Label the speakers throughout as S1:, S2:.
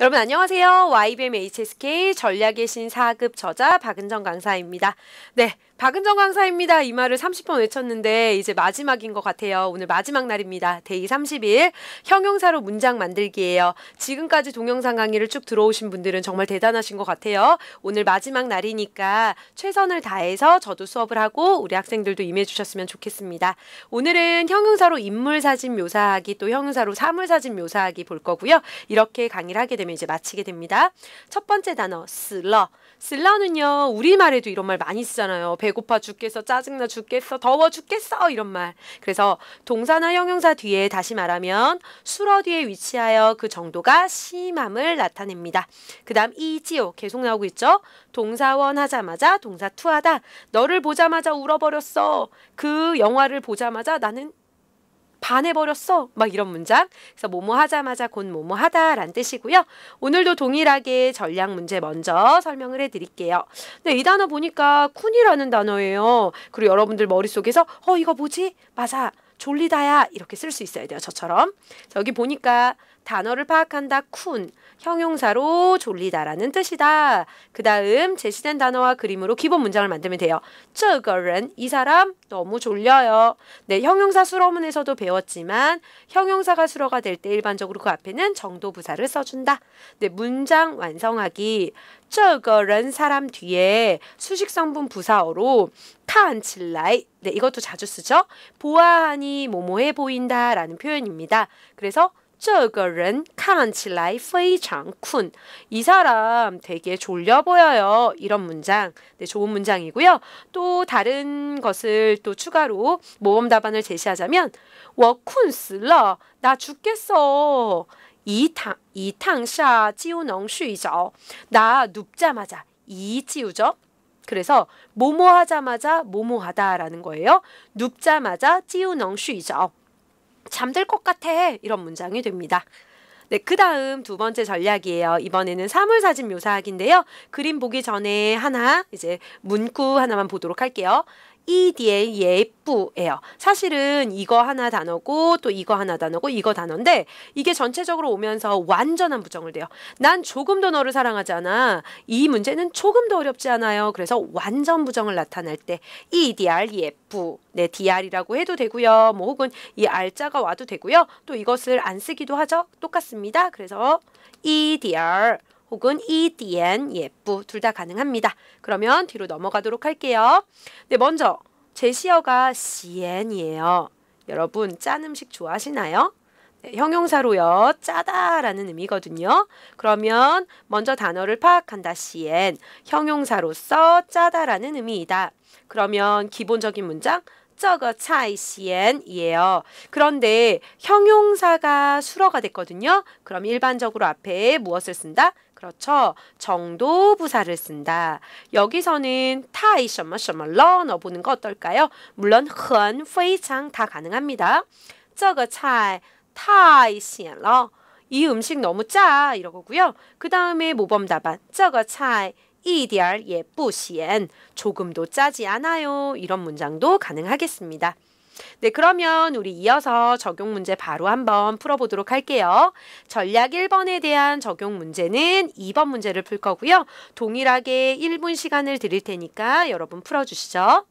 S1: 여러분 안녕하세요. YBM HSK 전략의 신 4급 저자 박은정 강사입니다. 네, 박은정 강사입니다. 이 말을 30번 외쳤는데 이제 마지막인 것 같아요. 오늘 마지막 날입니다. 데이 30일 형용사로 문장 만들기예요. 지금까지 동영상 강의를 쭉 들어오신 분들은 정말 대단하신 것 같아요. 오늘 마지막 날이니까 최선을 다해서 저도 수업을 하고 우리 학생들도 임해주셨으면 좋겠습니다. 오늘은 형용사로 인물사진 묘사하기 또 형용사로 사물사진 묘사하기 볼 거고요. 이렇게 강의를 하게 되면 이제 마치게 됩니다. 첫 번째 단어 슬러 슬라는요 우리말에도 이런 말 많이 쓰잖아요. 배고파 죽겠어, 짜증나 죽겠어, 더워 죽겠어 이런 말. 그래서 동사나 형용사 뒤에 다시 말하면 수러 뒤에 위치하여 그 정도가 심함을 나타냅니다. 그 다음 이지요 계속 나오고 있죠. 동사원 하자마자 동사 투하다. 너를 보자마자 울어버렸어. 그 영화를 보자마자 나는 반해버렸어. 막 이런 문장. 그래서 뭐뭐 하자마자 곧 뭐뭐 하다란 뜻이고요. 오늘도 동일하게 전략 문제 먼저 설명을 해드릴게요. 근데 네, 이 단어 보니까 쿤이라는 단어예요. 그리고 여러분들 머릿속에서 어 이거 뭐지? 맞아. 졸리다야 이렇게 쓸 수 있어야 돼요. 저처럼. 여기 보니까 단어를 파악한다 쿤 형용사로 졸리다라는 뜻이다. 그 다음 제시된 단어와 그림으로 기본 문장을 만들면 돼요. 저个人이 사람 너무 졸려요. 네, 형용사 수로문에서도 배웠지만 형용사가 수로가 될 때 일반적으로 그 앞에는 정도 부사를 써준다. 네, 문장 완성하기 저个人 사람 뒤에 수식 성분 부사어로 칸칠라이 네, 이것도 자주 쓰죠. 보아하니 모모해 보인다라는 표현입니다. 그래서 这个人看起来非常困。이 사람 되게 졸려 보여요. 이런 문장. 네, 좋은 문장이고요. 또 다른 것을 또 추가로 모범 답안을 제시하자면 워쿤死러나 죽겠어. 이탕 이탕샤 지우농 쉬죠. 나 눕자마자 이 지우죠. 그래서 모모하자마자 모모하다라는 거예요. 눕자마자 지우농 쉬죠. 잠들 것 같아 이런 문장이 됩니다. 네, 그 다음 두 번째 전략이에요. 이번에는 사물사진 묘사하인데요 그림 보기 전에 하나, 이제 문구 하나만 보도록 할게요. 이디에 예쁘예요. 사실은 이거 하나 단어고 또 이거 하나 단어고 이거 단어인데 이게 전체적으로 오면서 완전한 부정을 돼요. 난 조금 더 너를 사랑하잖아이 문제는 조금 더 어렵지 않아요. 그래서 완전 부정을 나타낼 때 EDR 예쁘 네, DR이라고 해도 되고요. 뭐 혹은 이 R자가 와도 되고요. 또 이것을 안 쓰기도 하죠. 똑같습니다. 그래서 EDR 혹은 이디엔 예쁘 둘 다 가능합니다. 그러면 뒤로 넘어가도록 할게요. 네, 먼저 제시어가 시엔이에요. 여러분 짠 음식 좋아하시나요? 네, 형용사로요. 짜다라는 의미거든요. 그러면 먼저 단어를 파악한다. 시엔 형용사로서 짜다라는 의미이다. 그러면 기본적인 문장 저거 차이 시엔이에요. 그런데 형용사가 수러가 됐거든요. 그럼 일반적으로 앞에 무엇을 쓴다? 그렇죠. 정도 부사를 쓴다. 여기서는 타이 什么什么了넣보는거 어떨까요? 물론 很, 非常다 가능합니다. 这个菜太咸了.이 음식 너무 짜 이러고요. 그 다음에 모범 답안 这个菜一点也不咸. 조금도 짜지 않아요. 이런 문장도 가능하겠습니다. 네, 그러면 우리 이어서 적용 문제 바로 한번 풀어보도록 할게요. 전략 1번에 대한 적용 문제는 2번 문제를 풀 거고요. 동일하게 1분 시간을 드릴 테니까 여러분 풀어주시죠.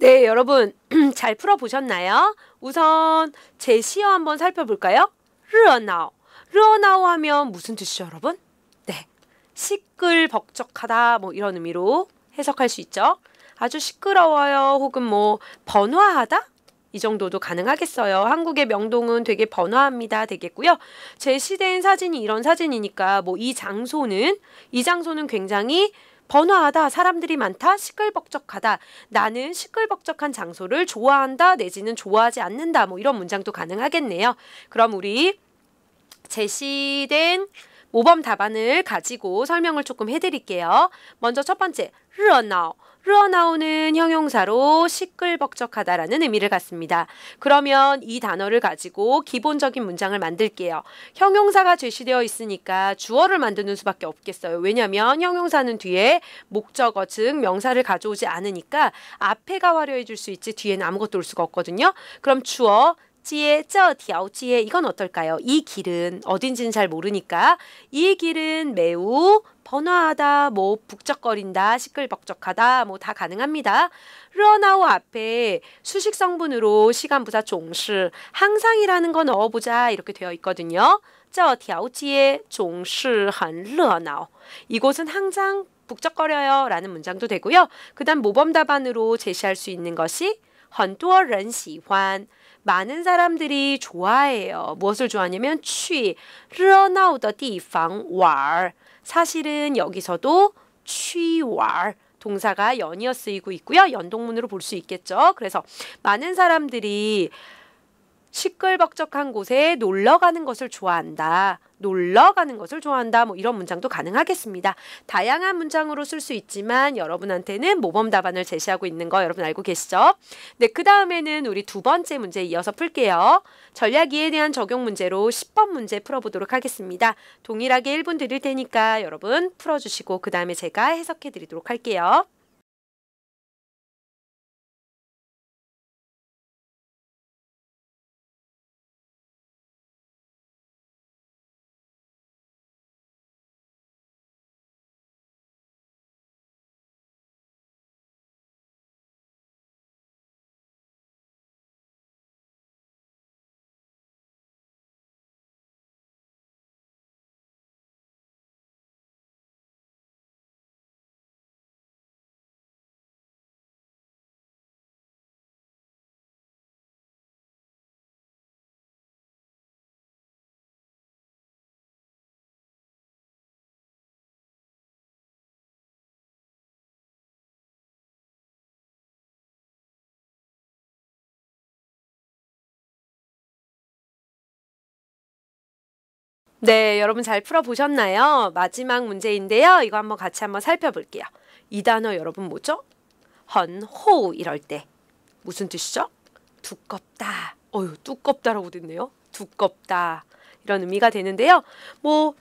S1: 네, 여러분 잘 풀어 보셨나요? 우선 제시어 한번 살펴볼까요? 르어나오. 르어나오 하면 무슨 뜻이죠, 여러분? 네. 시끌벅적하다 뭐 이런 의미로 해석할 수 있죠. 아주 시끄러워요. 혹은 뭐 번화하다? 이 정도도 가능하겠어요. 한국의 명동은 되게 번화합니다. 되겠고요. 제시된 사진이 이런 사진이니까 뭐 이 장소는 이 장소는 굉장히 번화하다, 사람들이 많다, 시끌벅적하다, 나는 시끌벅적한 장소를 좋아한다, 내지는 좋아하지 않는다, 뭐 이런 문장도 가능하겠네요. 그럼 우리 제시된 모범 답안을 가지고 설명을 조금 해드릴게요. 먼저 첫 번째, 르어나오. 르어나오는 형용사로 시끌벅적하다라는 의미를 갖습니다. 그러면 이 단어를 가지고 기본적인 문장을 만들게요. 형용사가 제시되어 있으니까 주어를 만드는 수밖에 없겠어요. 왜냐하면 형용사는 뒤에 목적어 즉 명사를 가져오지 않으니까 앞에가 화려해질 수 있지 뒤에는 아무것도 올 수가 없거든요. 그럼 주어 지에 저디아오지에 이건 어떨까요? 이 길은 어딘지는 잘 모르니까 이 길은 매우 번화하다, 뭐 북적거린다, 시끌벅적하다, 뭐 다 가능합니다. 러나우 앞에 수식 성분으로 시간 부사 종시 항상이라는 거 넣어보자 이렇게 되어 있거든요. 저디아오지에 종시 한러나우 이곳은 항상 북적거려요 라는 문장도 되고요. 그 다음 모범 답안으로 제시할 수 있는 것이 很多人喜欢 많은 사람들이 좋아해요. 무엇을 좋아하냐면 취, 르어나우더 디 사실은 여기서도 취왈 동사가 연이어 쓰이고 있고요. 연동문으로 볼 수 있겠죠. 그래서 많은 사람들이 시끌벅적한 곳에 놀러 가는 것을 좋아한다. 놀러 가는 것을 좋아한다. 뭐 이런 문장도 가능하겠습니다. 다양한 문장으로 쓸 수 있지만 여러분한테는 모범 답안을 제시하고 있는 거 여러분 알고 계시죠? 네, 그 다음에는 우리 두 번째 문제 이어서 풀게요. 전략이에 대한 적용 문제로 10번 문제 풀어보도록 하겠습니다. 동일하게 1분 드릴 테니까 여러분 풀어주시고 그 다음에 제가 해석해 드리도록 할게요. 네, 여러분 잘 풀어보셨나요? 마지막 문제인데요. 이거 한번 같이 한번 살펴볼게요. 이 단어 여러분 뭐죠? 헌 호 이럴 때 무슨 뜻이죠? 두껍다. 어유 두껍다라고 됐네요. 두껍다 이런 의미가 되는데요. 뭐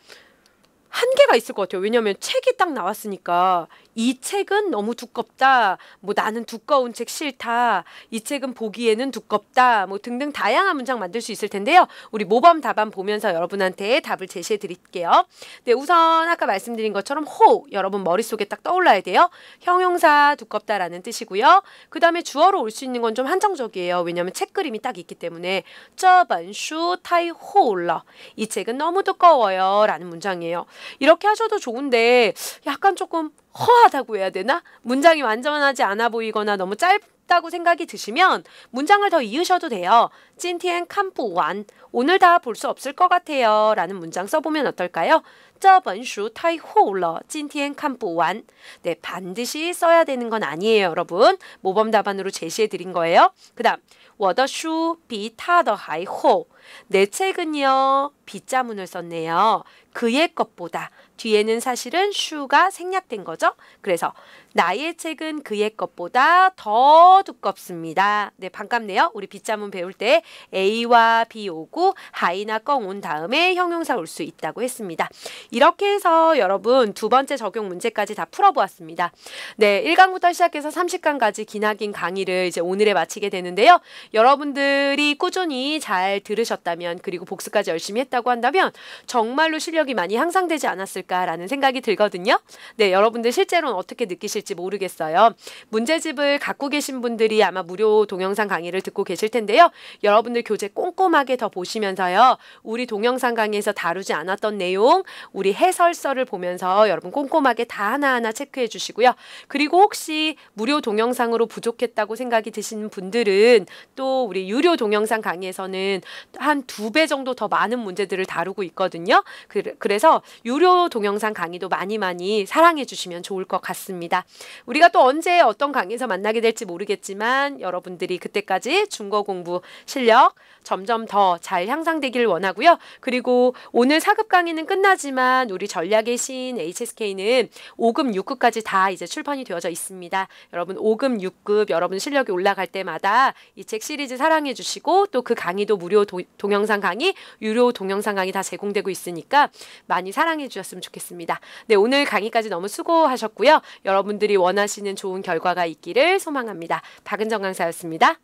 S1: 한계가 있을 것 같아요. 왜냐하면 책이 딱 나왔으니까 이 책은 너무 두껍다. 뭐 나는 두꺼운 책 싫다. 이 책은 보기에는 두껍다. 뭐 등등 다양한 문장 만들 수 있을 텐데요. 우리 모범 답안 보면서 여러분한테 답을 제시해 드릴게요. 네, 우선 아까 말씀드린 것처럼 호 여러분 머릿속에 딱 떠올라야 돼요. 형용사 두껍다라는 뜻이고요. 그다음에 주어로 올 수 있는 건 좀 한정적이에요. 왜냐면 하책 그림이 딱 있기 때문에 저번슈 타이 호울러 이 책은 너무 두꺼워요 라는 문장이에요. 이렇게 하셔도 좋은데 약간 조금 허하다고 해야 되나? 문장이 완전하지 않아 보이거나 너무 짧다고 생각이 드시면 문장을 더 이으셔도 돼요. 찐티엔 캄프 완. 오늘 다 볼 수 없을 것 같아요. 라는 문장 써보면 어떨까요? 저번슈 타이호러 울 찐티엔 캄프 완. 네, 반드시 써야 되는 건 아니에요, 여러분. 모범 답안으로 제시해 드린 거예요. 그 다음, 워더슈 비타더 하이호. 내 책은요. 빗자문을 썼네요. 그의 것보다 뒤에는 사실은 슈가 생략된 거죠. 그래서 나의 책은 그의 것보다 더 두껍습니다. 네, 반갑네요. 우리 빗자문 배울 때 A와 B 오고 하이나 껑 온 다음에 형용사 올 수 있다고 했습니다. 이렇게 해서 여러분 두 번째 적용 문제까지 다 풀어보았습니다. 네, 1강부터 시작해서 30강까지 기나긴 강의를 이제 오늘에 마치게 되는데요. 여러분들이 꾸준히 잘 들으셨 잘해다면 그리고 복습까지 열심히 했다고 한다면 정말로 실력이 많이 향상되지 않았을까라는 생각이 들거든요. 네, 여러분들 실제로는 어떻게 느끼실지 모르겠어요. 문제집을 갖고 계신 분들이 아마 무료 동영상 강의를 듣고 계실 텐데요. 여러분들 교재 꼼꼼하게 더 보시면서요. 우리 동영상 강의에서 다루지 않았던 내용, 우리 해설서를 보면서 여러분 꼼꼼하게 다 하나하나 체크해 주시고요. 그리고 혹시 무료 동영상으로 부족했다고 생각이 드시는 분들은 또 우리 유료 동영상 강의에서는 한두배 정도 더 많은 문제들을 다루고 있거든요. 그, 그래서 유료 동영상 강의도 많이 많이 사랑해 주시면 좋을 것 같습니다. 우리가 또 언제 어떤 강의에서 만나게 될지 모르겠지만 여러분들이 그때까지 중고 공부 실력 점점 더 잘향상되길 원하고요. 그리고 오늘 4급 강의는 끝나지만 우리 전략의 신 HSK는 5급, 6급까지 다 이제 출판이 되어져 있습니다. 여러분 5급, 6급 여러분 실력이 올라갈 때마다 이 책 시리즈 사랑해 주시고 또 그 강의도 무료 도, 동영상 강의, 유료 동영상 강의 다 제공되고 있으니까 많이 사랑해 주셨으면 좋겠습니다. 네, 오늘 강의까지 너무 수고하셨고요. 여러분들이 원하시는 좋은 결과가 있기를 소망합니다. 박은정 강사였습니다.